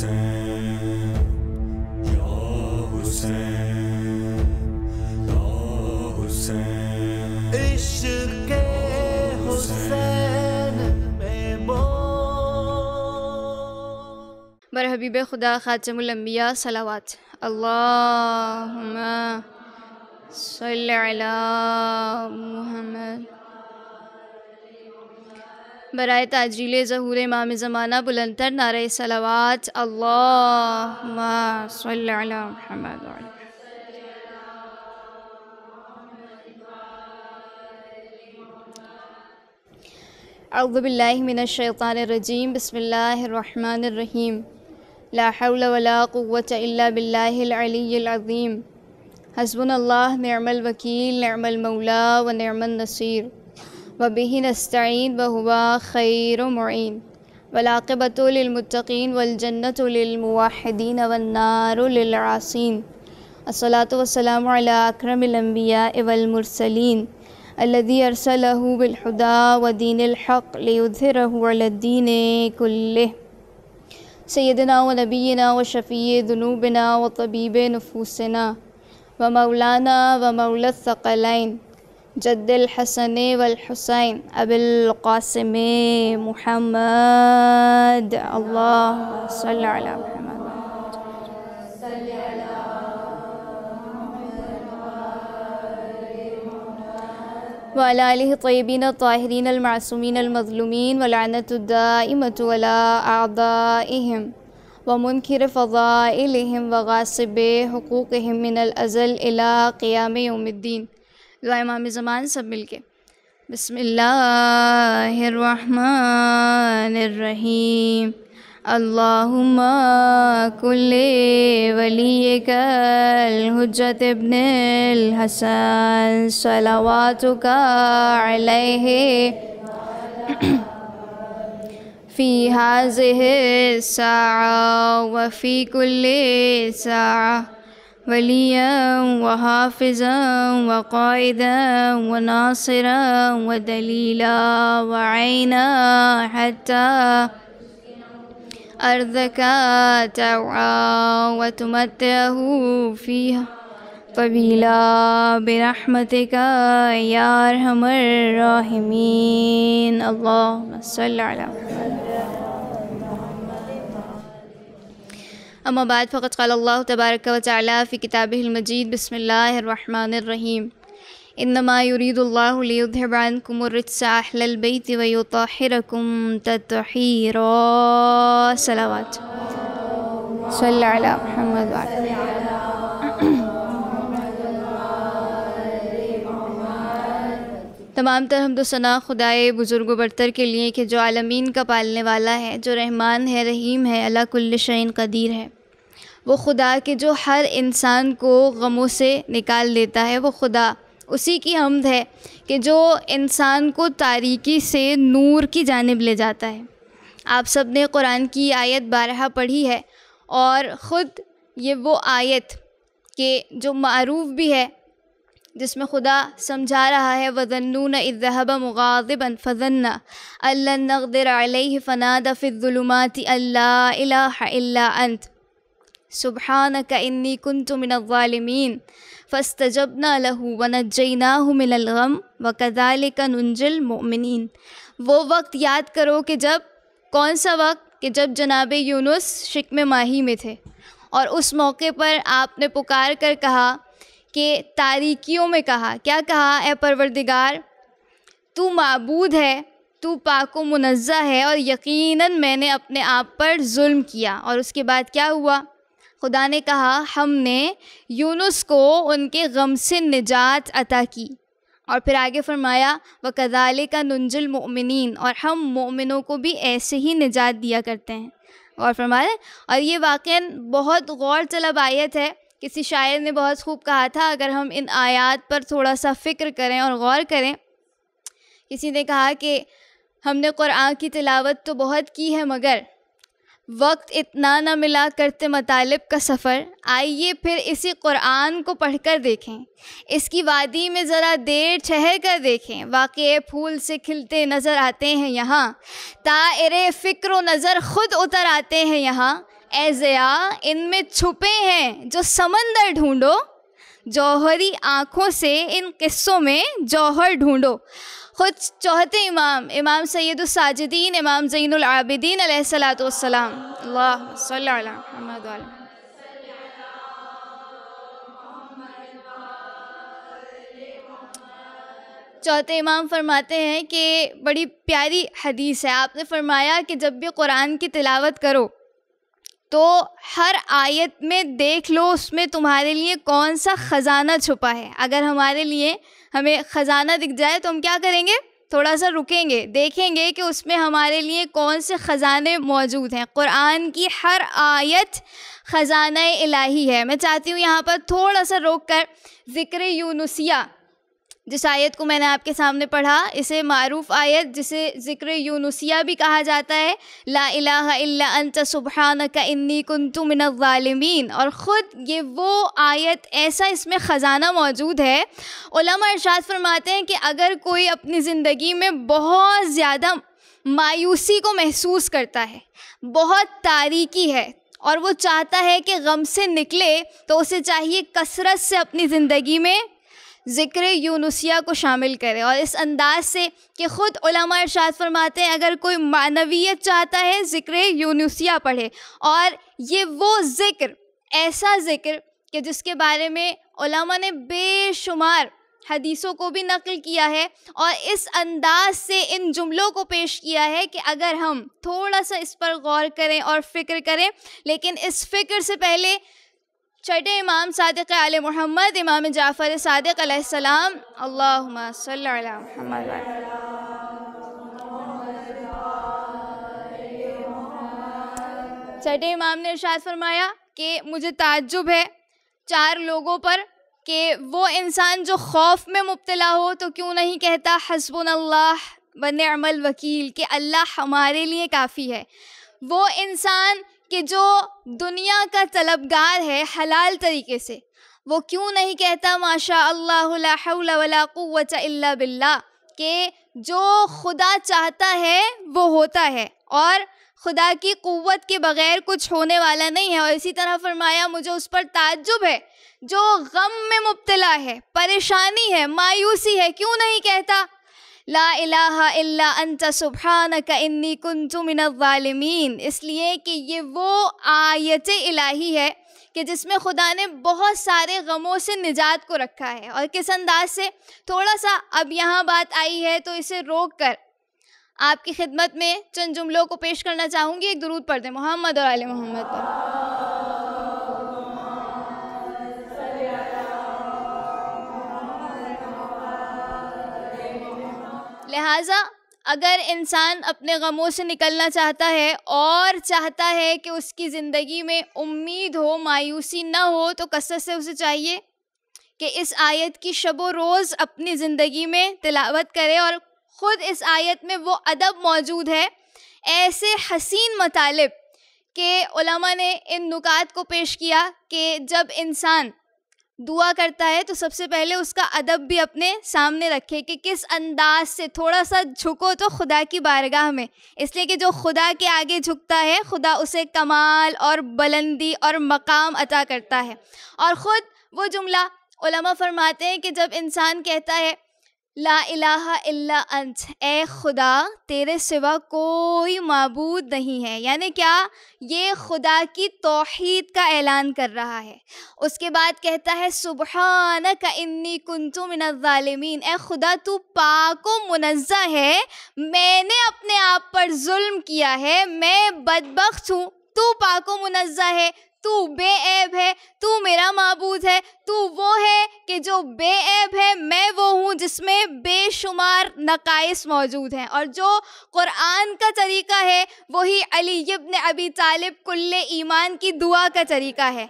مرحبا يا يا خدا خاتم الأنبياء صلوات اللهم صل على محمد برائے تاجیل ظہور امام زمانہ بلند تر نعرہ صلوات اللہم صل علی محمد وعلی أعوذ بالله من الشيطان الرجيم بسم الله الرحمن الرحيم لا حول ولا قوة إلا بالله العلي العظيم حسبنا الله نعم الوكيل نعم المولى ونعم النصير وبه نستعين وهو خير معين والعاقبة للمتقين والجنة للموحدين والنار للعاصين الصلاة والسلام على أكرم الأنبياء والمرسلين الذي أرسله بالحدى ودين الحق ليظهره على الدين كله سيدنا ونبينا وشفي ذنوبنا وطبيب نفوسنا ومولانا ومولى الثقلين جد الحسن والحسين أبي القاسم محمد الله صل على محمد وعلى آله الطيبين الطاهرين المعصومين المظلومين والعنة الدائمة ولا أعضائهم ومنكر فضائلهم وغاصب حقوقهم من الأزل إلى قيام يوم الدين سب مل کے بسم اللہ الرحمن الرحیم اللهم كل وليك الحجة ابن الحسن صلواتك عليه في هذه الساعة وفي كل ساعة وليا وحافظا وقائدا وناصرا ودليلا وعينا حتى أرضك ترعى وتمتعه فيها طبيلا برحمتك يا أرحم الراحمين اللهم صل على محمد أما بعد فقد قال الله تبارك وتعالى في كتابه المجيد بسم الله الرحمن الرحيم إنما يريد الله ليذهب عنكم الرجس أهل البيت ويطهركم تطهيرا صلوات صلى على محمد وعلى तमाम तो सना खुदाए बुज़ुर्ग बरतर के लिए कि जो आलमीन का पालने वाला है जो रहमान है रहीम है अला कुल्ल शैन कदीर है वो खुदा के जो हर इंसान को गमों से निकाल देता है वो खुदा उसी की हमद है कि जो इंसान को तारीकी से नूर की जानब ले जाता है आप सब ने कुरान की आयत बारह पढ़ी है और ख़ुद ये वो आयत के जो मरूफ भी है जिसमें खुदा समझा रहा है वजनून इजहब मुगाब फ़जन्ना अल्लादर फ़नाद फ़िलमाती अल्लात सुबहान का इन्नी कन तुमिनवालमीन फ़स्तजबना लहू वनजना मिलगम व कदाल का नंजिल मोमिन वो वक्त याद करो कि जब कौन सा वक्त कि जब जनाब यूनुस शिकम माही में थे और उस मौके पर आपने पुकार कर कहा के तारीकियों में कहा क्या कहा ए परवरदिगार तू मबूद है तू पाक मुनज़ा है और यकीनन मैंने अपने आप पर जुल्म किया और उसके बाद क्या हुआ खुदा ने कहा हमने यूनुस को उनके गम से निजात अता की और फिर आगे फरमाया व कदाले का नंजुल मोमिन और हम मोमिनों को भी ऐसे ही निजात दिया करते हैं और फरमाया और ये वाक़ बहुत गौर तलब आयत है किसी शायर ने बहुत खूब कहा था अगर हम इन आयात पर थोड़ा सा फ़िक्र करें और गौर करें किसी ने कहा कि हमने कुरान की तिलावत तो बहुत की है मगर वक्त इतना ना मिला करते मतालब का सफ़र आइए फिर इसी कुरान को पढ़कर देखें इसकी वादी में ज़रा देर ठहर कर देखें वाक़ फूल से खिलते नज़र आते हैं यहाँ तायर फ़िक्र नज़र ख़ुद उतर आते हैं यहाँ ऐजया इनमें छुपे हैं जो समंदर ढूंढो जौहरी आँखों से इन किस्सों में जौहर ढूंढो खुद चौथे इमाम इमाम सैद साजिदीन इमाम ज़ैनआबिदीन सलातम चौथे इमाम फरमाते हैं कि बड़ी प्यारी हदीस है आपने फरमाया कि जब भी कुरान की तिलावत करो तो हर आयत में देख लो उसमें तुम्हारे लिए कौन सा ख़जाना छुपा है अगर हमारे लिए हमें ख़जाना दिख जाए तो हम क्या करेंगे थोड़ा सा रुकेंगे देखेंगे कि उसमें हमारे लिए कौन से ख़जाने मौजूद हैं क़ुरान की हर आयत ख़जाना इलाही है मैं चाहती हूँ यहाँ पर थोड़ा सा रोक कर ज़िक्र यूनुसिया जिस आयत को मैंने आपके सामने पढ़ा इसे मारूफ आयत जिसे ज़िक्र यूनुसिया भी कहा जाता है ला इलाहा इल्ला अंत सुबहान का इन्नी कुंतु मिनवालमीन और ख़ुद ये वो आयत ऐसा इसमें ख़जाना मौजूद है उलमा इरशाद फरमाते हैं कि अगर कोई अपनी ज़िंदगी में बहुत ज़्यादा मायूसी को महसूस करता है बहुत तारीकी है और वो चाहता है कि गम से निकले तो उसे चाहिए कसरत से अपनी ज़िंदगी में ज़िक्र यूनुसिया को शामिल करें और इस अंदाज से कि ख़ुद इर्शाद फरमाते हैं अगर कोई मानवीयत चाहता है ज़िक्र यूनुसिया पढ़े और ये वो ज़िक्र ऐसा ज़िक्र कि जिसके बारे में ने बेशुमार हदीसों को भी नकल किया है और इस अंदाज से इन जुमलों को पेश किया है कि अगर हम थोड़ा सा इस पर गौर करें और फ़िक्र करें लेकिन इस फ़िक्र से पहले छठे इमाम सदक आल मोहम्मद इमाम जाफ़र सदक सलाम अल्लाहम्मद छठे इमाम ने इर्शाद फरमाया कि मुझे ताज्जुब है चार लोगों पर कि वो इंसान जो खौफ में मुब्तला हो तो क्यों नहीं कहता हसबुन अल्लाह बन अमल वकील कि अल्लाह हमारे लिए काफ़ी है वो इंसान कि जो दुनिया का तलबगार है हलाल तरीके से वो क्यों नहीं कहता माशा अल्लाह बिल्ला कि जो खुदा चाहता है वो होता है और खुदा की क़वत के बग़ैर कुछ होने वाला नहीं है और इसी तरह फरमाया मुझे उस पर ताज्जुब है जो गम में मुबतला है परेशानी है मायूसी है क्यों नहीं कहता ला इलाहा इल्ला अंत सुबहानक इन्नी कुंतु इसलिए कि ये वो आयत इलाही है कि जिसमें खुदा ने बहुत सारे गमों से निजात को रखा है और किस अंदाज से थोड़ा सा अब यहाँ बात आई है तो इसे रोक कर आपकी खिदमत में चंद जुमलों को पेश करना चाहूँगी एक दरूद पढ़ दें मोहम्मद और आल मोहम्मद पर लिहाजा अगर इंसान अपने गमों से निकलना चाहता है और चाहता है कि उसकी ज़िंदगी में उम्मीद हो मायूसी ना हो तो कसरत से उसे चाहिए कि इस आयत की शब रोज़ अपनी ज़िंदगी में तिलावत करे और ख़ुद इस आयत में वो अदब मौजूद है ऐसे हसीन मतालब के ने इन नुकात को पेश किया कि जब इंसान दुआ करता है तो सबसे पहले उसका अदब भी अपने सामने रखे कि किस अंदाज से थोड़ा सा झुको तो खुदा की बारगाह में इसलिए कि जो खुदा के आगे झुकता है खुदा उसे कमाल और बुलंदी और मकाम अता करता है और ख़ुद वो जुमला फरमाते हैं कि जब इंसान कहता है ला इलाहा इल्ला अंत ए खुदा तेरे सिवा कोई मबूद नहीं है यानी क्या ये खुदा की तोहद का ऐलान कर रहा है उसके बाद कहता है सुबहान का इन्नी कुंतु मिनज़ालिमीन ए खुदा तू पाक मुनज़ा है मैंने अपने आप पर जुल्म किया है मैं बदबख्त हूँ तू पाको मुनज़ा है तू बेऐब है तू मेरा मबूद है तू वो है कि जो बेऐब है मैं वो हूँ जिसमें बेशुमार नकाइस मौजूद हैं और जो क़ुरान का तरीका है वही अली इब्न अबी तालिब कुल्ल ईमान की दुआ का तरीका है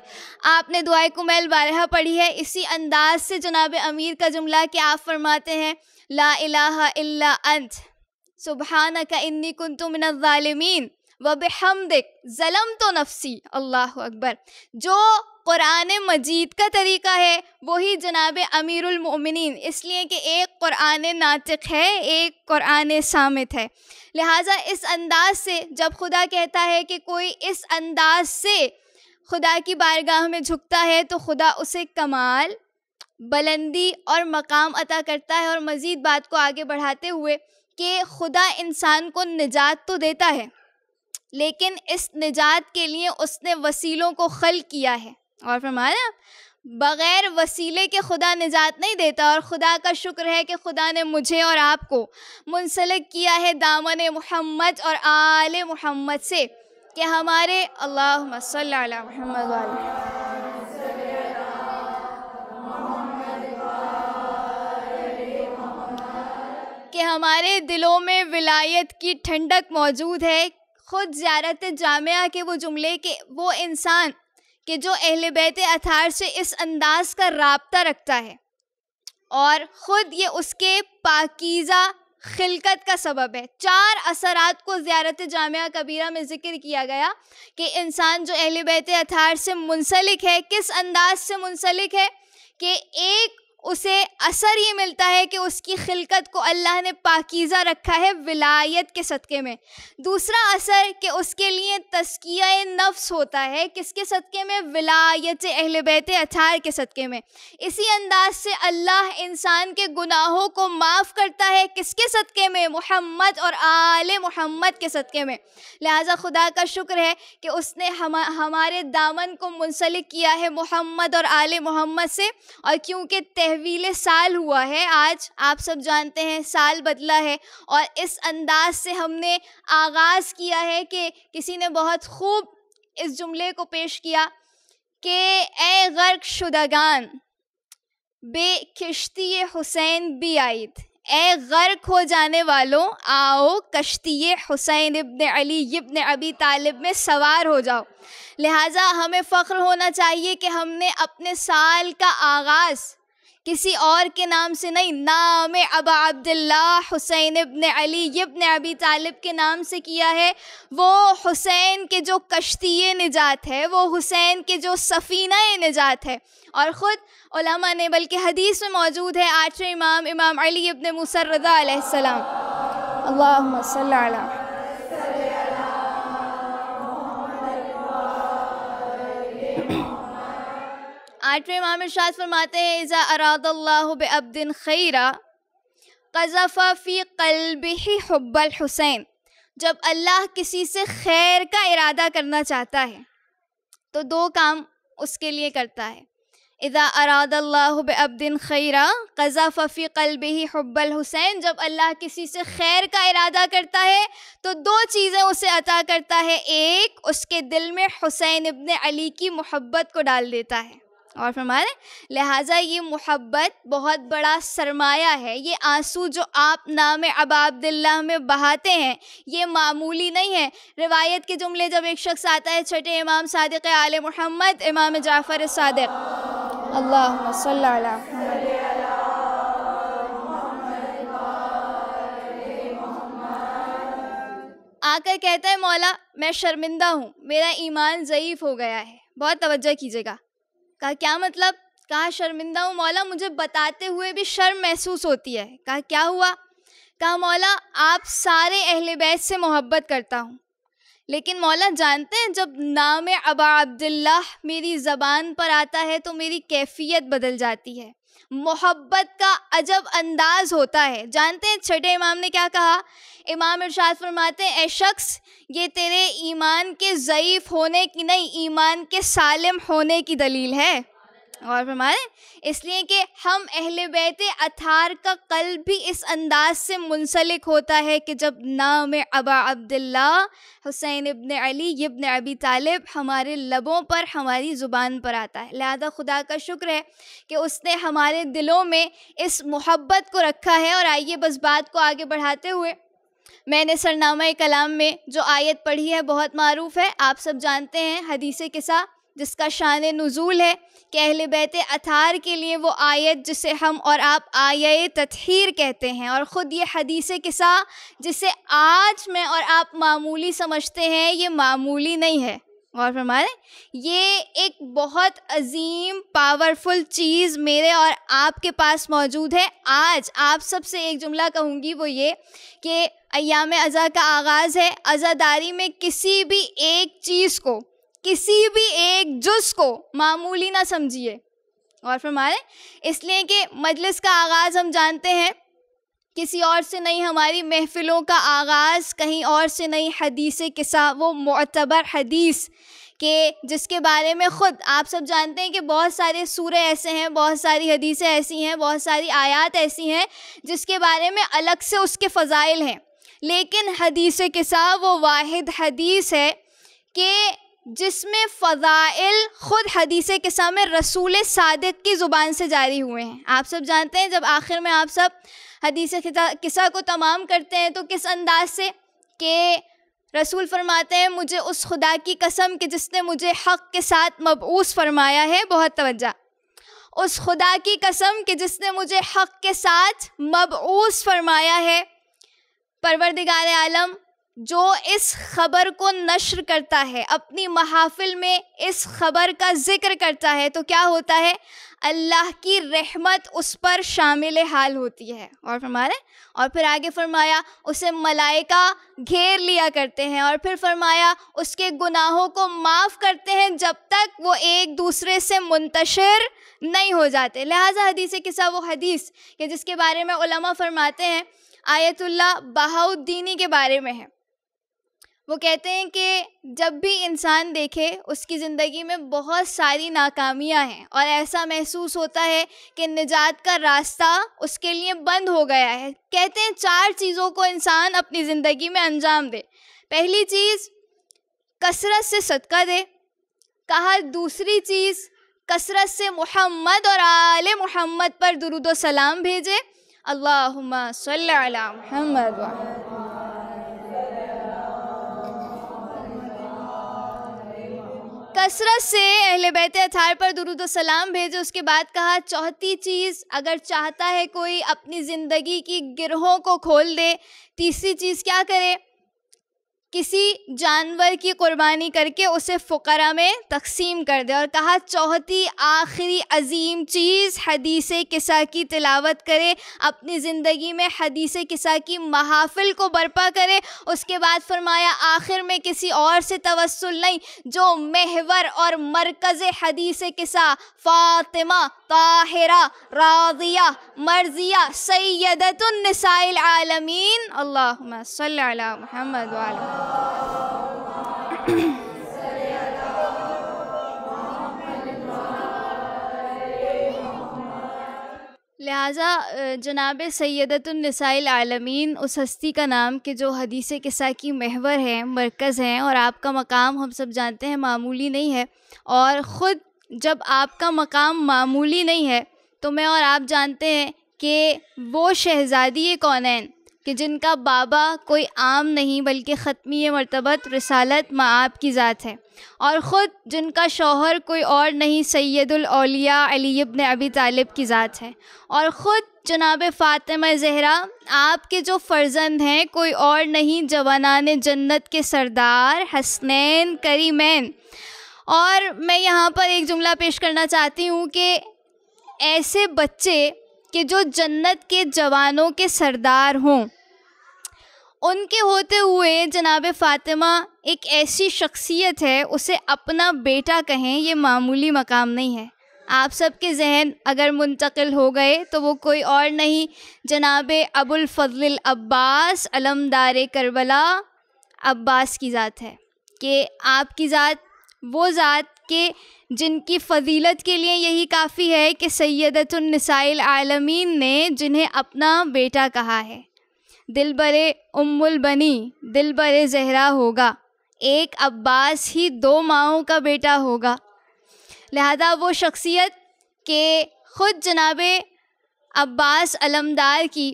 आपने दुआ कुमैल बारह पढ़ी है इसी अंदाज से जनाब अमीर का जुमला कि आप फरमाते हैं ला इलाहा इल्ला अंत सुबहाना का इन्नी कुंतु मिनज़ालिमीन वब हमदिक ज़लम तो नफसी अल्लाह अकबर जो क़ुरान मजीद का तरीका है वही जनाब अमीरमिन इसलिए कि एक क़ुरान नातिक है एक क़ुरान सामित है लिहाजा इस अंदाज से जब खुदा कहता है कि कोई इस अंदाज से खुदा की बारगाह में झुकता है तो खुदा उसे कमाल बुलंदी और मकाम अता करता है और मज़ीद बात को आगे बढ़ाते हुए कि खुदा इंसान को निजात तो देता है लेकिन इस निजात के लिए उसने वसीलों को खल किया है और फरमाया बग़ैर वसीले के खुदा निजात नहीं देता और खुदा का शुक्र है कि खुदा ने मुझे और आपको मुनसलिक किया है दामन मोहम्मद और आल मोहम्मद से कि हमारे अल्लाह महमद कि हमारे दिलों में विलायत की ठंडक मौजूद है ख़ुद ज्यारत जामिया के वो जुमले के वो इंसान के जो अहल बैत अथार से इस अंदाज का रबता रखता है और ख़ुद ये उसके पाकिज़ा खिलकत का सबब है चार असरात को ज़्यारत जामिया कबीरा में ज़िक्र किया गया कि इंसान जो अहल बैत अथार से मुनसलिक है किस अंदाज से मुंसलिक है कि एक उसे असर ये मिलता है कि उसकी खिलकत को अल्लाह ने पाकिज़ा रखा है विलायत के सदक़े में दूसरा असर कि उसके लिए तस्किया नफ्स होता है किसके सदक़े में विलायत अहल बैत अचार के सदक़े में इसी अंदाज से अल्लाह इंसान के गुनाहों को माफ़ करता है किसके सदक़े में मोहम्मद और आल मोहम्मद के सदक़े में लिहाजा खुदा का शुक्र है कि उसने हम हमारे दामन को मुनसलिक किया है मोहम्मद और आल मोहम्मद से और क्योंकि तहवील साल हुआ है आज आप सब जानते हैं साल बदला है और इस अंदाज से हमने आगाज़ किया है कि किसी ने बहुत खूब इस जुमले को पेश किया कि ए गर्क शुदगान बे किश्ती हुसैन भी आयद ए गर्क हो जाने वालों आओ कश्ती हुसैन इब्न अली इब्न अबी तालिब में सवार हो जाओ लिहाजा हमें फ़ख्र होना चाहिए कि हमने अपने साल का आगाज़ किसी और के नाम से नहीं नाम अब अब्दुल्ला हुसैन इबन अली इबन अबी तालिब के नाम से किया है वो हुसैन के जो कश्ती निजात है वो हुसैन के जो सफ़ीना निजात है और ख़ुद उलमा ने बल्कि हदीस में मौजूद है आठवें इमाम इमाम अली इबन मुसरदा सलाम अल्लाह आठवें इमाम इरशाद फरमाते हैं इज़ा अब्दिन खैरा कज़फ़ा फ़ी कल्ब ही हब्बल हुसैन जब अल्लाह किसी से खैर का इरादा करना चाहता है तो दो काम उसके लिए करता है अरादल्लाब अब्दिन खैरा कज़ा फ़फ़ी कल्ब ही हब्बल हुसैन जब अल्लाह किसी से खैर का इरादा करता है तो दो चीज़ें उसे अता करता है एक उसके दिल में हुसैन इबन अली की मोहब्बत को डाल देता है और फरमा रहे लिहाजा ये मोहब्बत बहुत बड़ा सरमाया है ये आंसू जो आप नाम अबाबदिल्ला में बहाते हैं ये मामूली नहीं है रिवायत के जुमले जब एक शख्स आता है छठे इमाम सदक आल मोहम्मद इमाम जाफ़र सदक अल्लाह आकर कहता है मौला मैं शर्मिंदा हूँ मेरा ईमान ज़यीफ़ हो गया है बहुत तवज्जो कीजिएगा कहा क्या मतलब कहा शर्मिंदा हूँ मौला मुझे बताते हुए भी शर्म महसूस होती है कहा क्या हुआ कहा मौला आप सारे अहल बैत से मोहब्बत करता हूँ लेकिन मौला जानते हैं जब नाम अबा अब्दुल्ला मेरी ज़बान पर आता है तो मेरी कैफियत बदल जाती है मोहब्बत का अजब अंदाज होता है जानते हैं छठे इमाम ने क्या कहा इमाम इरशाद फरमाते हैं ए शख्स ये तेरे ईमान के ज़यीफ़ होने की नहीं ईमान के सालिम होने की दलील है और फरमाए इसलिए कि हम अहल बैत अथार का कल भी इस अंदाज से मुंसलिक होता है कि जब नाम अबा अब्दुल्ला हुसैन इब्न अली इब्न अबी तालिब हमारे लबों पर हमारी ज़ुबान पर आता है लिहाजा खुदा का शुक्र है कि उसने हमारे दिलों में इस मोहब्बत को रखा है और आइए बस बात को आगे बढ़ाते हुए मैंने सरनामा कलाम में जो आयत पढ़ी है बहुत मरूफ़ है आप सब जानते हैं हदीस किसा जिसका शान नज़ूल है कि अहल बैत अतार के लिए वो आयत जिसे हम और आप आय तथहर कहते हैं और ख़ुद ये हदीस किसा जिसे आज में और आप मामूली समझते हैं ये मामूली नहीं है और फरमाएं ये एक बहुत अजीम पावरफुल चीज़ मेरे और आपके पास मौजूद है आज आप सबसे एक जुमला कहूँगी वो ये कि अयाम अज़ा का आगाज़ है अज़ादारी में किसी भी एक चीज़ को किसी भी एक जुज को मामूली ना समझिए और फरमाए इसलिए कि मजलिस का आगाज़ हम जानते हैं किसी और से नहीं हमारी महफ़िलों का आगाज़ कहीं और से नहीं हदीस किस्सा वो मतबर हदीस के जिसके बारे में ख़ुद आप सब जानते हैं कि बहुत सारे सूर ऐसे हैं बहुत सारी हदीसें ऐसी हैं बहुत सारी आयात ऐसी हैं जिसके बारे में अलग से उसके फ़जाइल हैं लेकिन हदीस किसा वो वाहिद हदीस है कि जिसमें फ़ज़ाइल ख़ुद हदीस किसा में रसूल सादक की ज़ुबान से जारी हुए हैं आप सब जानते हैं जब आखिर में आप सब हदीस किसा को तमाम करते हैं तो किस अंदाज से कि रसूल फरमाते हैं मुझे उस खुदा की कसम कि जिसने मुझे हक़ के साथ मबूस फरमाया है बहुत तवज्जा उस खुदा की कसम कि जिसने मुझे हक़ के साथ मबूस फरमाया है परवरदिगार आलम जो इस खबर को नश्र करता है अपनी महाफिल में इस खबर का जिक्र करता है तो क्या होता है अल्लाह की रहमत उस पर शामिल हाल होती है और फरमाया और फिर आगे फरमाया उसे मलाइका घेर लिया करते हैं और फिर फरमाया उसके गुनाहों को माफ़ करते हैं जब तक वो एक दूसरे से मुंतशर नहीं हो जाते लिहाजा हदीस किसा वो हदीस कि जिसके बारे में फरमाते हैं आयतुल्ला बहाउद्दीनी के बारे में है वो कहते हैं कि जब भी इंसान देखे उसकी ज़िंदगी में बहुत सारी नाकामियां हैं और ऐसा महसूस होता है कि निजात का रास्ता उसके लिए बंद हो गया है कहते हैं चार चीज़ों को इंसान अपनी ज़िंदगी में अंजाम दे पहली चीज़ कसरत से सदका दे कहा दूसरी चीज़ कसरत से मोहम्मद और आले मोहम्मद पर दुरुदो सलाम भेजे अल्लाह महमद कसरत से अहले बैत अथार पर दुरुद सलाम भेजे उसके बाद कहा चौथी चीज़ अगर चाहता है कोई अपनी ज़िंदगी की गिरहों को खोल दे तीसरी चीज़ क्या करे किसी जानवर की कुर्बानी करके उसे फ़कर में तकसीम कर दे और कहा चौथी आखिरी अजीम चीज़ हदीस किसा की तिलावत करे अपनी ज़िंदगी में हदीस किसा की महाफिल को बर्पा करे उसके बाद फरमाया आखिर में किसी और से तवसल नहीं जो महवर और मरकज़ हदीस किसा फ़ातिमा ताहिरा राजिया मर्जिया सैदतुलनिसाइल आलमीन अल्लाह महमद वाल लिहाजा जनाब सैदतुलनसाइल आलमीन उस हस्ती का नाम कि जो हदीस किस्सा की महवर हैं मरकज़ हैं और आपका मकाम हम सब जानते हैं मामूली नहीं है और ख़ुद जब आपका मकाम मामूली नहीं है तो मैं और आप जानते हैं कि वो शहज़ादी कौन कि जिनका बाबा कोई आम नहीं बल्कि ख़त्मी मरतबत रसालत आप की ज़ात है और ख़ुद जिनका शौहर कोई और नहीं सैदुलौलिया अलीब ने अबी तालिब की ज़ात है और ख़ुद जनाब फ़ातिम जहरा आपके जो फ़र्जंद हैं कोई और नहीं जवान जन्नत के सरदार हसनैन करीमैन और मैं यहाँ पर एक जुमला पेश करना चाहती हूँ कि ऐसे बच्चे कि जो जन्नत के जवानों के सरदार हों उनके होते हुए जनाब फातिमा एक ऐसी शख्सियत है उसे अपना बेटा कहें ये मामूली मकाम नहीं है आप सब के जहन अगर मुंतकिल हो गए तो वो कोई और नहीं जनाब अबुल फजल अब्बास अलमदार करबला अब्बास की ज़ात है कि आपकी ज़ात वो ज़ात के जिनकी फजीलत के लिए यही काफ़ी है कि सैदतुलनसाइल आलमीन ने जिन्हें अपना बेटा कहा है दिल बरे उम्मुल बनी दिल बरे जहरा होगा एक अब्बास ही दो माओं का बेटा होगा लिहाजा वो शख्सियत के ख़ुद जनाब अब्बास अलमदार की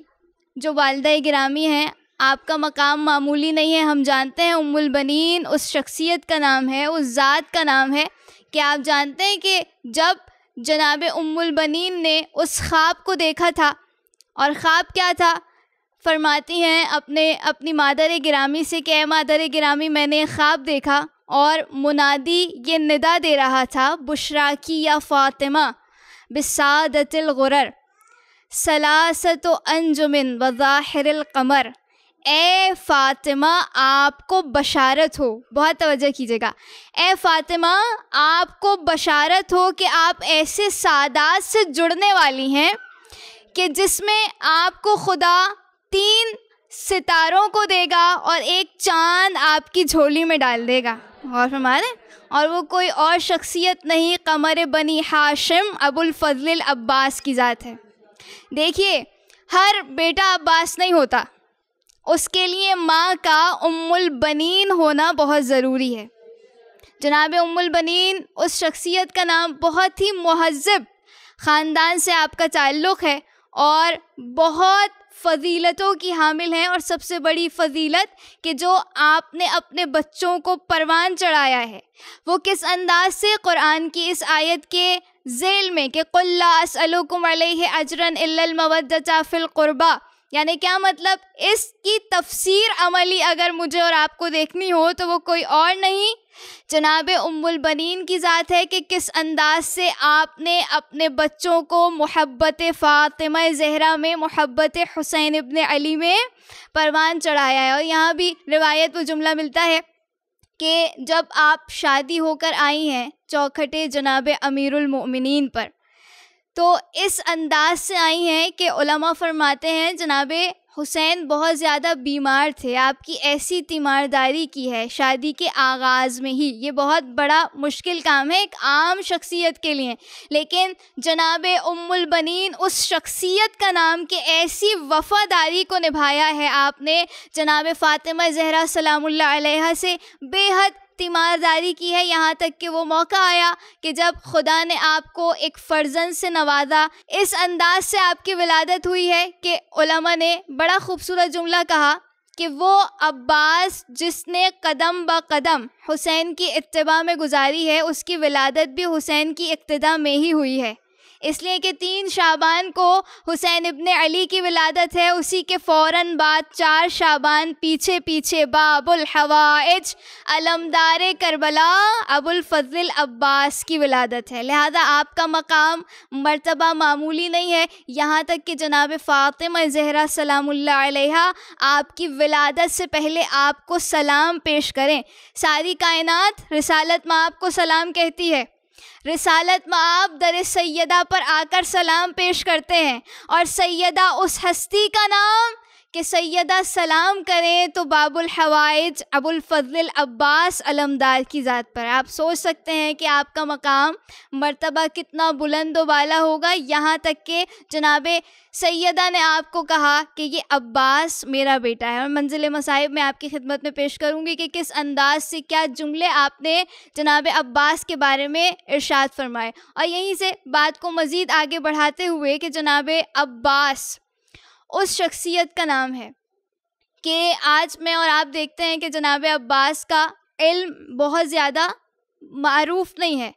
जो वालद ग्रामी हैं आपका मकाम मामूली नहीं है हम जानते हैं उम्मुल बनीन उस शख्सियत का नाम है उस ज़ात का नाम है कि आप जानते हैं कि जब जनाब उम्मुल बनीन ने उस ख्वाब को देखा था और ख्वाब क्या था फरमाती हैं अपने अपनी मादर ग्रामी से कि मादर ग्रामी मैंने ख्वाब देखा और मुनादी ये निदा दे रहा था बुशरा की या फ़ातिमा बिसादतलगुरर सलासत अंजुमिन वज़ाहिरकमर ए फ़ातिमा आपको बशारत हो बहुत तवज्जो कीजिएगा ए फ़ातिमा आपको बशारत हो कि आप ऐसे सादात से जुड़ने वाली हैं कि जिसमें आपको खुदा तीन सितारों को देगा और एक चांद आपकी झोली में डाल देगा और फरमाने और वो कोई और शख्सियत नहीं कमर बनी हाशिम अबुल फजल अब्बास की ज़ात है देखिए हर बेटा अब्बास नहीं होता उसके लिए माँ का उम्मुल बनीन होना बहुत ज़रूरी है जनाब उम्मुल बनीन उस शख्सियत का नाम बहुत ही महजब ख़ानदान से आपका ताल्लुक़ है और बहुत फ़जीलतों की हामिल हैं और सबसे बड़ी फ़जीलत कि जो आपने अपने बच्चों को परवान चढ़ाया है वो किस अंदाज से कुरान की इस आयत के जेल में कि कुल्ला असलकुम अलैहि अजरन इल्लल मवद्दता फ़िल क़ुरबा यानी क्या मतलब इसकी तफसीर अमली अगर मुझे और आपको देखनी हो तो वो कोई और नहीं जनाब उम्मुलबनीन की ज़ात है कि किस अंदाज से आपने अपने बच्चों को मोहब्बत फ़ातिमा जहरा में मोहब्बत हुसैन इबन अली में परवान चढ़ाया है और यहाँ भी रिवायत व जुमला मिलता है कि जब आप शादी होकर आई हैं चौखटे जनाब अमीरुलमिन पर तो इस अंदाज से आई हैं कि उलमा फरमाते हैं जनाब हुसैन बहुत ज़्यादा बीमार थे आपकी ऐसी तीमारदारी की है शादी के आगाज़ में ही ये बहुत बड़ा मुश्किल काम है एक आम शख्सियत के लिए लेकिन जनाब उम्मुल बनीन उस शख्सियत का नाम कि ऐसी वफ़ादारी को निभाया है आपने जनाब फ़ातिमा जहरा सलामुल्लाह से बेहद तीमारदारी की है यहाँ तक कि वो मौका आया कि जब खुदा ने आपको एक फ़र्जन से नवाजा इस अंदाज से आपकी विलादत हुई है कि उलमा ने बड़ा खूबसूरत जुमला कहा कि वो अब्बास जिसने कदम ब कदम हुसैन की इतबा में गुजारी है उसकी विलादत भी हुसैन की इब्तदा में ही हुई है इसलिए कि तीन शाबान को हुसैन इब्ने अली की विलादत है उसी के फ़ौर बाद चार शाबान पीछे पीछे बाबुल हवाइज अलमदार करबला अबुल फजल अब्बास की विलादत है लिहाजा आपका मकाम मरतबा मामूली नहीं है यहाँ तक कि जनाब फ़ातिमा जहरा सलामुल्ला आपकी विलादत से पहले आपको सलाम पेश करें सारी कायनात रिसालत माँ आपको सलाम कहती है रिसालत माब दर सैदा पर आकर सलाम पेश करते हैं और सैदा उस हस्ती का नाम कि सैदा सलाम करें तो बाबुल हवाइज अबुल फजल अब्बास अलमदार की ज़ात पर आप सोच सकते हैं कि आपका मकाम मर्तबा कितना बुलंद वाला होगा यहाँ तक कि जनाब सैदा ने आपको कहा कि ये अब्बास मेरा बेटा है और मंजिल मसाहिब में आपकी खिदमत में पेश करूँगी कि किस अंदाज से क्या जुमले आपने जनाब अब्बास के बारे में इर्शाद फरमाए और यहीं से बात को मज़ीद आगे बढ़ाते हुए कि जनाब अब्बास उस शख्सियत का नाम है कि आज मैं और आप देखते हैं कि जनाब अब्बास का इल्म बहुत ज़्यादा मरूफ नहीं है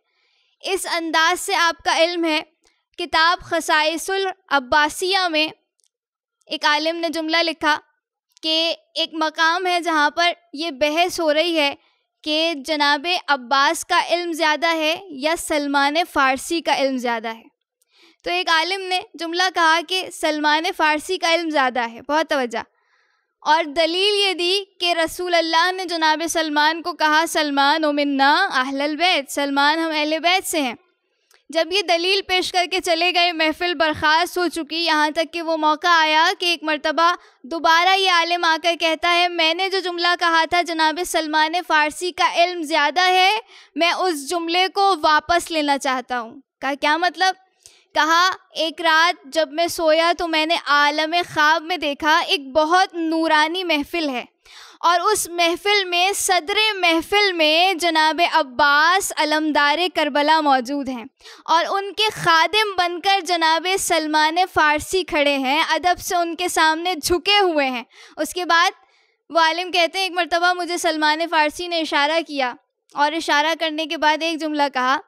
इस अंदाज से आपका इल्म है किताब खसाइसुल अब्बासिया में एक आलिम ने जुमला लिखा कि एक मकाम है जहाँ पर यह बहस हो रही है कि जनाब अब्बास का इल्म ज़्यादा है या सलमान फ़ारसी का इल्म ज़्यादा है तो एक आलिम ने जुमला कहा कि सलमान फ़ारसी का इल्म ज़्यादा है बहुत तोज्जा और दलील ये दी कि रसूल अल्लाह ने जनाब सलमान को कहा सलमान ओमिन्ना अहल बैत सलमान हम अहल बैत से हैं जब ये दलील पेश करके चले गए महफिल बर्खास्त हो चुकी यहाँ तक कि वो मौका आया कि एक मरतबा दोबारा ये आलिम आकर कहता है मैंने जो जुमला कहा था जनाब सलमान फ़ारसी का इल्म ज़्यादा है मैं उस जुमले को वापस लेना चाहता हूँ का क्या मतलब कहा एक रात जब मैं सोया तो मैंने आलम ख्वाब में देखा एक बहुत नूरानी महफिल है और उस महफिल में सदर महफिल में जनाब अब्बास अलमदार करबला मौजूद हैं और उनके खादिम बनकर जनाब सलमान फ़ारसी खड़े हैं अदब से उनके सामने झुके हुए हैं उसके बाद वालम कहते हैं एक मरतबा मुझे सलमान फ़ारसी ने इशारा किया और इशारा करने के बाद एक जुमला कहा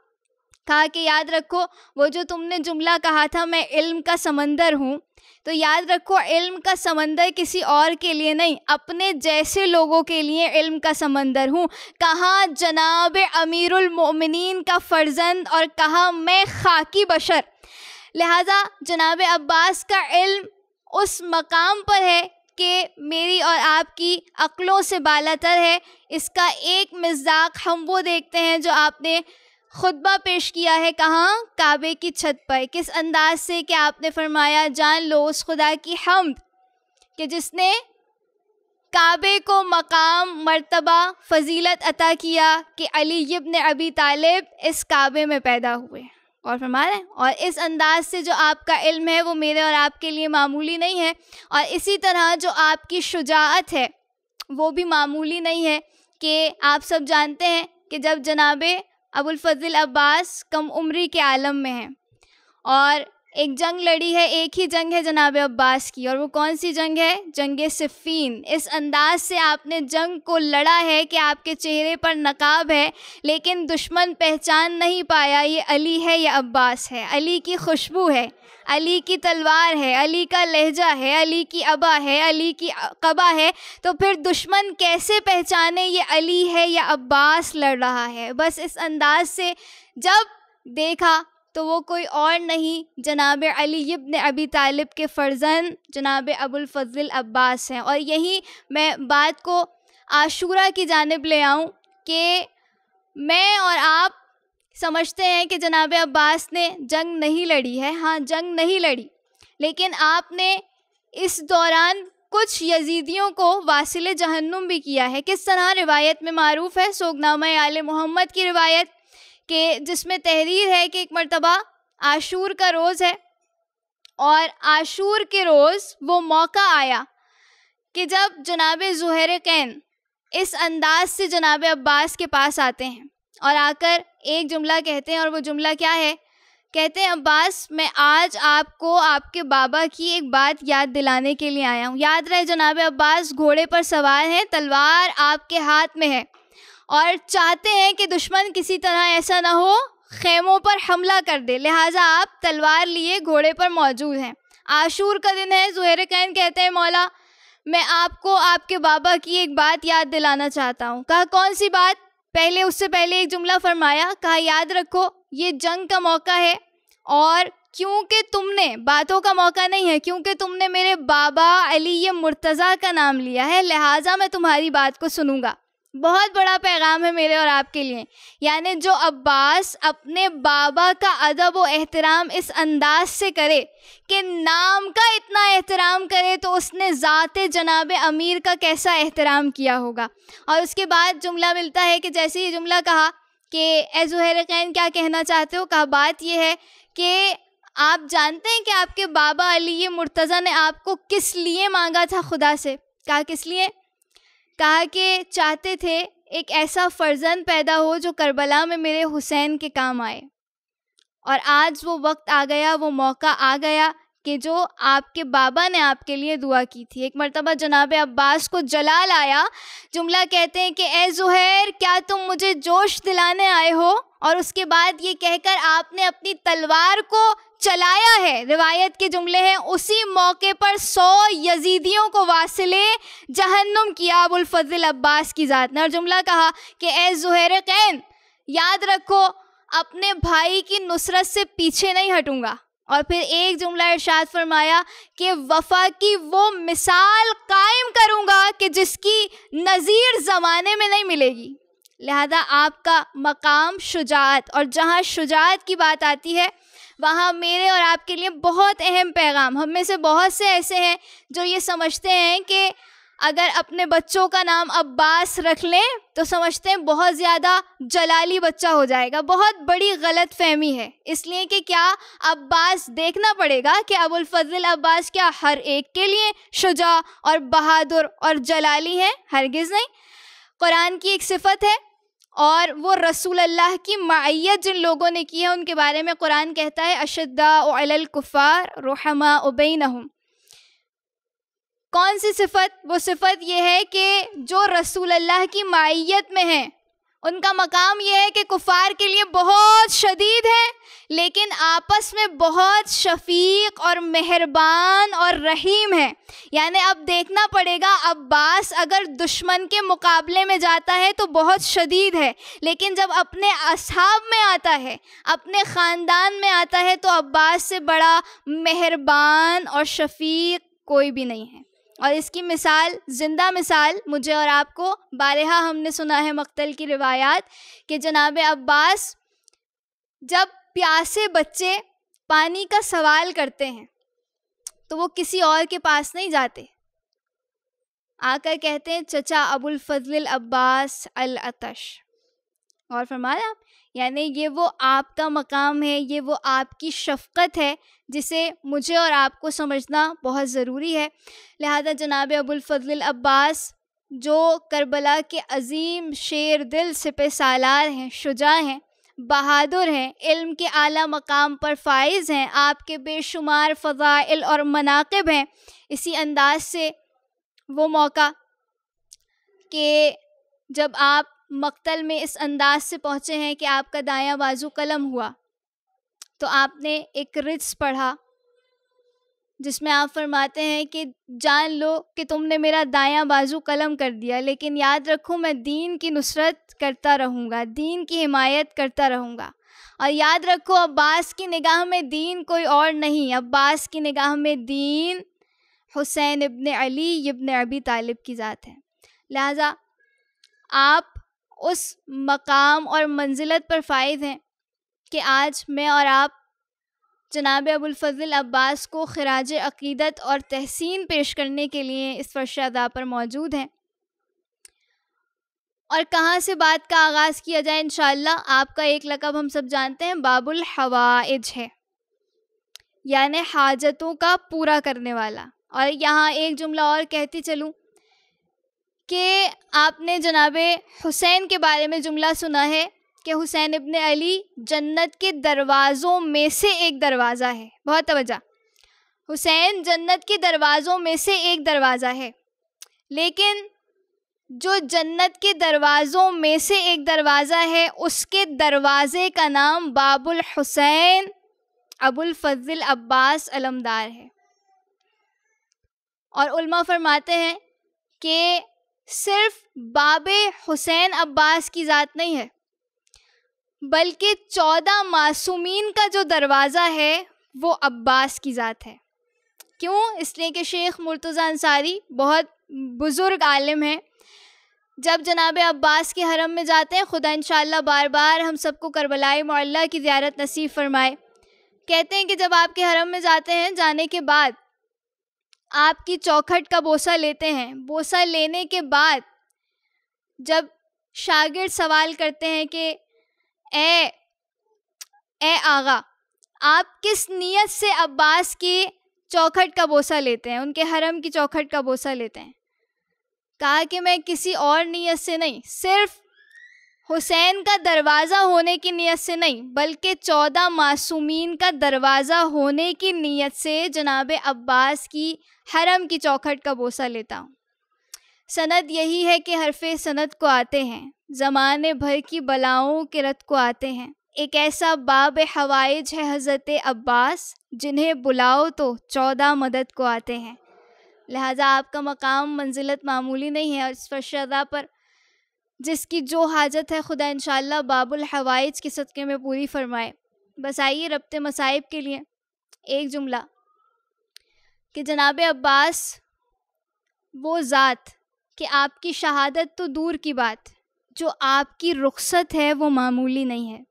कहा कि याद रखो वो जो तुमने जुमला कहा था मैं इल्म का समंदर हूँ तो याद रखो इल्म का समंदर किसी और के लिए नहीं अपने जैसे लोगों के लिए इल्म का समंदर हूँ कहाँ जनाब अमीरमिन का फ़र्जंद और कहाँ मैं खाकी बशर लिहाजा जनाब अब्बास का इल्म उस मकाम पर है कि मेरी और आपकी अक्लों से बालातर है इसका एक मजाक हम वो देखते हैं जो आपने खुतबा पेश किया है कहाँ काबे की छत पर किस अंदाज से कि आपने फरमाया जान लो उस खुदा की हम कि जिसने काबे को मकाम मर्तबा फजीलत अता किया कि अली इब्न अबी तालिब इस काबे में पैदा हुए और फरमा और इस अंदाज से जो आपका इल्म है वो मेरे और आपके लिए मामूली नहीं है और इसी तरह जो आपकी शुजात है वो भी मामूली नहीं है कि आप सब जानते हैं कि जब जनाबे अबुल फजल अब्बास कम उम्री के आलम में हैं और एक जंग लड़ी है एक ही जंग है जनाब अब्बास की और वो कौन सी जंग है जंग सिफ़ीन इस अंदाज से आपने जंग को लड़ा है कि आपके चेहरे पर नकाब है लेकिन दुश्मन पहचान नहीं पाया ये अली है या अब्बास है अली की खुशबू है अली की तलवार है अली का लहजा है अली की अबा है अली की कबा है तो फिर दुश्मन कैसे पहचाने ये अली है या अब्बास लड़ रहा है बस इस अंदाज से जब देखा तो वो कोई और नहीं जनाब अली इब्न अबी तालिब के फ़र्जन जनाब फजल अब्बास हैं और यही मैं बात को आशूरा की जानब ले आऊँ कि मैं और आप समझते हैं कि जनाब अब्बास ने जंग नहीं लड़ी है हाँ जंग नहीं लड़ी लेकिन आपने इस दौरान कुछ यजीदियों को वासिल जहन्नुम भी किया है किस तरह रिवायत में मरूफ है सोगनामा आल मोहम्मद की रिवायत के जिसमें तहरीर है कि एक मरतबा आशूर का रोज़ है और आशूर के रोज़ वो मौका आया कि जब जनाब जहर कैन इस अंदाज से जनाब अब्बास के पास आते हैं और आकर एक जुमला कहते हैं और वो जुमला क्या है कहते हैं अब्बास मैं आज आपको आपके बाबा की एक बात याद दिलाने के लिए आया हूँ याद रहे जनाब अब्बास घोड़े पर सवार हैं तलवार आपके हाथ में है और चाहते हैं कि दुश्मन किसी तरह ऐसा ना हो खेमों पर हमला कर दे लिहाजा आप तलवार लिए घोड़े पर मौजूद हैं आशूर का दिन है जहर कैन कहते हैं मौला मैं आपको आपके बाबा की एक बात याद दिलाना चाहता हूँ कहा कौन सी बात पहले उससे पहले एक जुमला फरमाया कहा याद रखो ये जंग का मौका है और क्योंकि तुमने बातों का मौका नहीं है क्योंकि तुमने मेरे बाबा अली ये मुर्तज़ा का नाम लिया है लिहाजा मैं तुम्हारी बात को सुनूंगा बहुत बड़ा पैगाम है मेरे और आपके लिए यानी जो अब्बास अपने बाबा का अदब व एहतराम इस अंदाज से करे कि नाम का इतना एहतराम करे तो उसने ज़ात जनाब अमीर का कैसा एहतराम किया होगा और उसके बाद जुमला मिलता है कि जैसे ही जुमला कहा कि ए जहर कैन क्या कहना चाहते हो कहा बात यह है कि आप जानते हैं कि आपके बाबा अली मुर्तज़ा ने आपको किस लिए मांगा था खुदा से कहा किस लिए कहा कि चाहते थे एक ऐसा फ़र्जन पैदा हो जो करबला में मेरे हुसैन के काम आए और आज वो वक्त आ गया वो मौका आ गया कि जो आपके बाबा ने आपके लिए दुआ की थी एक मरतबा जनाब अब्बास को जलाल आया जुमला कहते हैं कि ए जुहैर क्या तुम मुझे जोश दिलाने आए हो और उसके बाद ये कहकर आपने अपनी तलवार को चलाया है रिवायत के जुमले हैं उसी मौके पर सौ यजीदियों को वासिले जहन्नुम किया फजल अब्बास की ज़ात ने और जुमला कहा कि ए जहर कैन याद रखो अपने भाई की नुसरत से पीछे नहीं हटूंगा और फिर एक जुमला इरशाद फरमाया कि वफा की वो मिसाल कायम करूँगा कि जिसकी नज़ीर ज़माने में नहीं मिलेगी लिहाजा आपका मकाम शुजात और जहाँ शुजात की बात आती है वहाँ मेरे और आपके लिए बहुत अहम पैगाम हम में से बहुत से ऐसे हैं जो ये समझते हैं कि अगर अपने बच्चों का नाम अब्बास रख लें तो समझते हैं बहुत ज़्यादा जलाली बच्चा हो जाएगा बहुत बड़ी गलत फहमी है इसलिए कि क्या अब्बास देखना पड़ेगा कि अबुल फजल अब्बास क्या हर एक के लिए शुजा और बहादुर और जलाली हैं हरगिज़ नहीं कुरान की एक सिफत है और वो रसूल अल्लाह की मैत जिन लोगों ने की है उनके बारे में कुरान कहता है अशद्दाकुफ़ार रहमा उबैन कौन सी सिफत वो सिफत ये है कि जो रसूल अल्लाह की मैत में हैं उनका मकाम यह है कि कुफार के लिए बहुत शदीद है लेकिन आपस में बहुत शफीक और मेहरबान और रहीम है यानी अब देखना पड़ेगा अब्बास अगर दुश्मन के मुकाबले में जाता है तो बहुत शदीद है लेकिन जब अपने असहाब में आता है अपने ख़ानदान में आता है तो अब्बास से बड़ा मेहरबान और शफीक कोई भी नहीं है और इसकी मिसाल ज़िंदा मिसाल मुझे और आपको बारहा हमने सुना है मख्तल की रिवायात कि जनाब अब्बास जब प्यासे बच्चे पानी का सवाल करते हैं तो वो किसी और के पास नहीं जाते आकर कहते हैं चचा अबुल फजल अब्बास अल अतश और फरमाया यानी ये वो आपका मकाम है ये वो आपकी शफ़क़त है जिसे मुझे और आपको समझना बहुत ज़रूरी है लिहाजा जनाब अबुलफ़ल अब्बास जो करबला के अजीम शेर दिल सिपे सालार हैं शुजा हैं बहादुर हैं इल्म के आला मकाम पर फाइज हैं आपके बेशुमार फ़ाइल और मनाकब हैं इसी अंदाज से वो मौका कि जब आप मकतल में इस अंदाज से पहुँचे हैं कि आपका दायां बाजू कलम हुआ तो आपने एक रिज पढ़ा जिसमें आप फरमाते हैं कि जान लो कि तुमने मेरा दायां बाजू कलम कर दिया लेकिन याद रखो मैं दीन की नुसरत करता रहूँगा दीन की हिमायत करता रहूँगा और याद रखो अब्बास की निगाह में दीन कोई और नहीं अब्बास की निगाह में दीन हुसैन इब्न अली इब्न अबी तालिब की ज़ात है लिहाजा आप उस मकाम और मंजिलत पर फ़ायद हैं कि आज मैं और आप जनाब अबुलफजल अब्बास को खराज अकीदत और तहसीन पेश करने के लिए इस फर्श अदा पर मौजूद हैं और कहाँ से बात का आगाज़ किया जाए इन आपका एक लकब हम सब जानते हैं बाबुल हवाइज है यानि हाजतों का पूरा करने वाला और यहाँ एक जुमला और कहती चलूँ कि आपने जनाब हुसैन के बारे में जुमला सुना है कि हुसैन इबन अली जन्नत के दरवाज़ों में से एक दरवाज़ा है बहुत तोजह हुसैन जन्नत के दरवाज़ों में से एक दरवाज़ा है लेकिन जो जन्नत के दरवाज़ों में से एक दरवाज़ा है उसके दरवाज़े का नाम बाबुल हुसैन अबुल फजल अब्बास अलमदार है और उल्मा फरमाते हैं कि सिर्फ बाबे हुसैन अब्बास की ज़ात नहीं है बल्कि चौदह मासूमीन का जो दरवाज़ा है वो अब्बास की ज़ात है क्यों इसलिए कि शेख मुर्तज़ा अंसारी बहुत बुज़ुर्ग आलिम हैं जब जनाब अब्बास के हरम में जाते हैं खुदा इन बार बार हम सबको करबलाई मौल्ला की ज्यारत नसीब फरमाए कहते हैं कि जब आपके हरम में जाते हैं जाने के बाद आपकी चौखट का बोसा लेते हैं बोसा लेने के बाद जब शागिर्द सवाल करते हैं कि ए ए आगा आप किस नीयत से अब्बास की चौखट का बोसा लेते हैं उनके हरम की चौखट का बोसा लेते हैं कहा कि मैं किसी और नीयत से नहीं सिर्फ हुसैन का दरवाज़ा होने की नीयत से नहीं बल्कि चौदह मासूमीन का दरवाज़ा होने की नीयत से जनाब अब्बास की हरम की चौखट का बोसा लेता हूँ सनद यही है कि हरफे सनद को आते हैं ज़माने भर की बलाओं के रत को आते हैं एक ऐसा बाब हवाइज है हज़रत अब्बास जिन्हें बुलाओ तो चौदह मदद को आते हैं लिहाजा आपका मकाम मंजिलत मामूली नहीं है इस फरशदा पर जिसकी जो हाजत है खुदा इन बाबुल हवाइज के सदक़े में पूरी फरमाए बस आइए रबत मसाइब के लिए एक जुमला कि जनाब अब्बास वो ज़ात कि आपकी शहादत तो दूर की बात जो आपकी रुखसत है वो मामूली नहीं है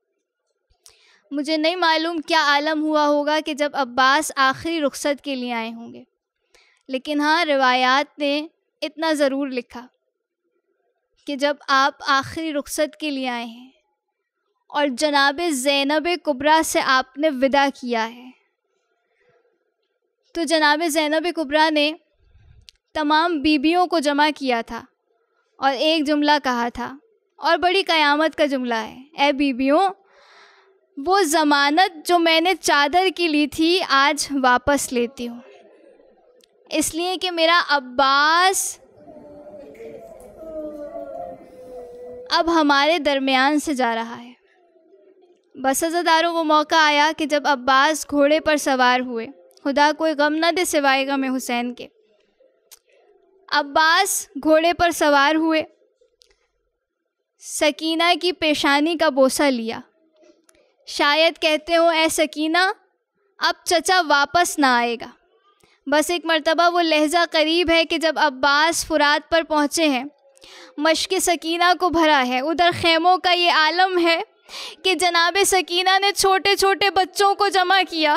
मुझे नहीं मालूम क्या आलम हुआ होगा कि जब अब्बास आखिरी रुखसत के लिए आए होंगे लेकिन हाँ रिवायात ने इतना ज़रूर लिखा कि जब आप आखिरी रुख्सत के लिए आए हैं और जनाब जैनब कुबरा से आपने विदा किया है तो जनाब जैनब कुबरा ने तमाम बीबियों को जमा किया था और एक जुमला कहा था और बड़ी क़यामत का जुमला है ए बीबियों वो ज़मानत जो मैंने चादर की ली थी आज वापस लेती हूँ इसलिए कि मेरा अब्बास अब हमारे दरमियान से जा रहा है बस अजादारों वो मौका आया कि जब अब्बास घोड़े पर सवार हुए खुदा कोई गम न दे सिवाय गम हुसैन के अब्बास घोड़े पर सवार हुए सकीना की पेशानी का बोसा लिया शायद कहते हो ऐ सकीना अब चचा वापस ना आएगा बस एक मर्तबा वो लहजा करीब है कि जब अब्बास फुरात पर पहुँचे हैं मश्क सकीना को भरा है उधर खेमों का ये आलम है कि जनाब सकीना ने छोटे छोटे बच्चों को जमा किया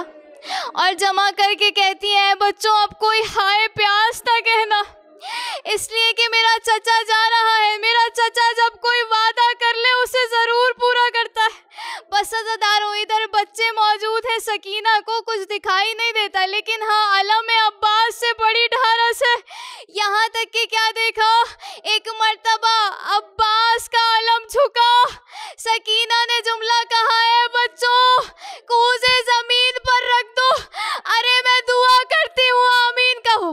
और जमा करके कहती हैं बच्चों अब कोई हाय प्यास था कहना इसलिए कि मेरा चचा जा रहा है मेरा चचा जब कोई वादा कर ले उसे ज़रूर पूरा करता है बसदारों इधर बच्चे मौजूद हैं सकीना को कुछ दिखाई नहीं देता लेकिन हाँ अलम अब्बास से बड़ी ढारस है यहाँ तक कि क्या देखा एक मर्तबा अब्बास का अलम झुका सकीना ने जुमला कहा है बच्चों कूजे जमीन पर रख दो अरे मैं दुआ करती हूँ आमीन कहो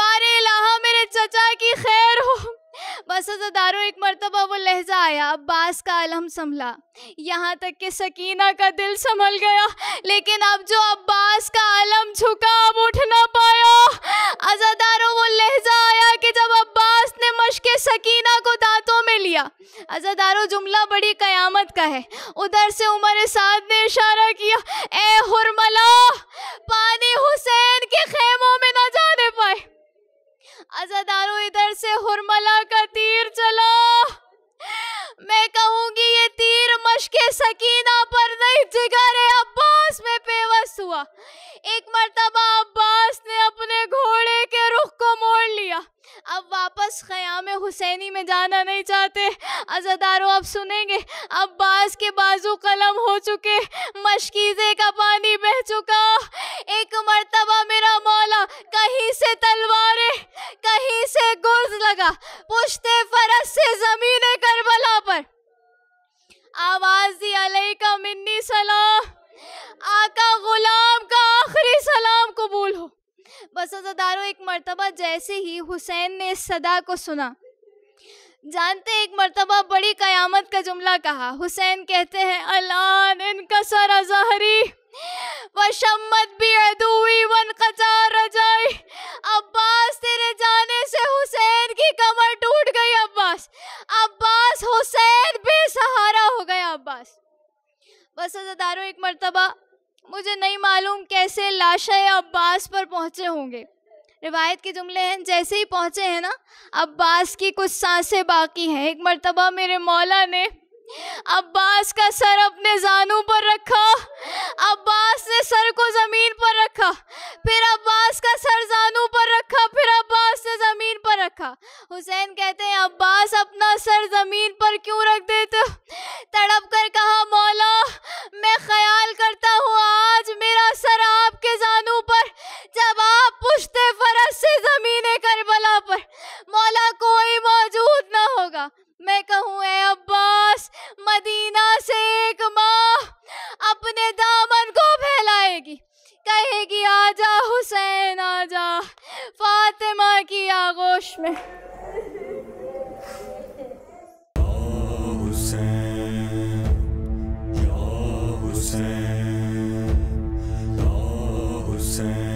बारे लाहा मेरे चचा की खैर हो बस तो दारो एक मरतबा वो लहजा आया अब्बास का आलम संभला यहाँ तक कि सकीना का दिल संभल गया लेकिन अब जो अब्बास का आलम झुका अब उठ ना पाया अजादारो वो लहजा आया कि जब अब्बास ने मशक सकीना को दांतों में लिया अजादारो जुमला बड़ी कयामत का है उधर से उमर साद ने इशारा किया ए हुरमला को सुना जानते एक मरतबा बड़ी कयामत का जुमला कहा हुसैन कहते हैं अलान इनका सारा जहरी वशम्मत भी अदूई वन कचार रजाई अब्बास तेरे जाने से हुसैन की कमर टूट गई अब्बास अब्बास हुसैन बेसहारा हो गया अब्बास बस अजादारों एक मरतबा मुझे नहीं मालूम कैसे लाशें अब्बास पर पहुंचे होंगे रिवायत के जुमले हैं जैसे ही पहुँचे हैं ना अब्बास की कुछ सांसें बाकी हैं एक मरतबा मेरे मौला ने अब्बास का सर अपने जानू पर रखा अब्बास ने सर को ज़मीन पर रखा फिर अब्बास का सर जानू पर रखा फिर अब्बास ने ज़मीन पर रखा हुसैन कहते हैं अब्बास अपना सर ज़मीन पर क्यों रख देते तड़प कर कहा मौला मैं ख्याल करता हूँ आज मेरा सर आपके जानू पर जवाब पुश्ते फरस से जमीने करबला पर मौला कोई मौजूद ना होगा मैं कहूँ ए अब्बास मदीना से एक माँ अपने दामन को फैलाएगी कहेगी आजा हुसैन आजा फातिमा की आगोश में Hussein.